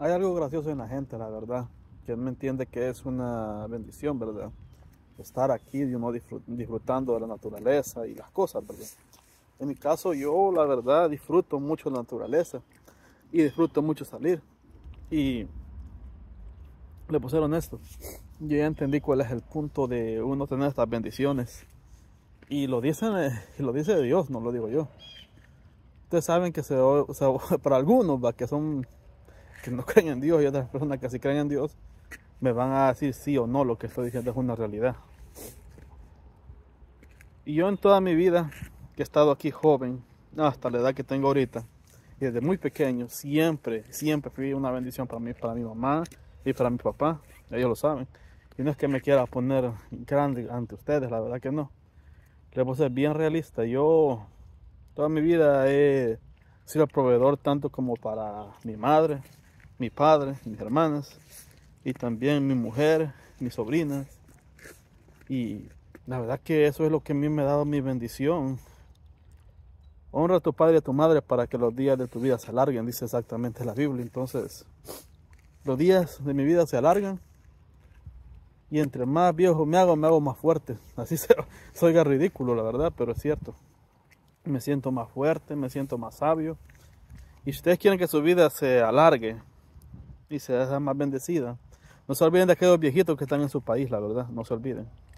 Hay algo gracioso en la gente, la verdad, que no entiende que es una bendición, ¿verdad? Estar aquí uno disfrutando de la naturaleza y las cosas, ¿verdad? En mi caso, yo la verdad disfruto mucho la naturaleza y disfruto mucho salir. Y le pusieron esto. Yo ya entendí cuál es el punto de uno tener estas bendiciones. Y lo, dicen, lo dice Dios, no lo digo yo. Ustedes saben que para algunos, ¿va? que son que no creen en Dios y otras personas que sí creen en Dios me van a decir sí o no lo que estoy diciendo es una realidad. Y yo en toda mi vida, que he estado aquí joven, hasta la edad que tengo ahorita, y desde muy pequeño, siempre, siempre fui una bendición para mí, para mi mamá y para mi papá, ellos lo saben. Y no es que me quiera poner grande ante ustedes, la verdad que no. les voy a ser bien realista, yo toda mi vida he sido proveedor tanto como para mi madre, mi padre, mis hermanas y también mi mujer, mis sobrinas. Y la verdad que eso es lo que a mí me ha dado mi bendición. Honra a tu padre y a tu madre para que los días de tu vida se alarguen, dice exactamente la Biblia. Entonces, los días de mi vida se alargan y entre más viejo me hago, me hago más fuerte. Así se oiga ridículo, la verdad, pero es cierto. Me siento más fuerte, me siento más sabio. Y ustedes quieren que su vida se alargue, y da más bendecida. No se olviden de aquellos viejitos que están en su país, la verdad, no se olviden.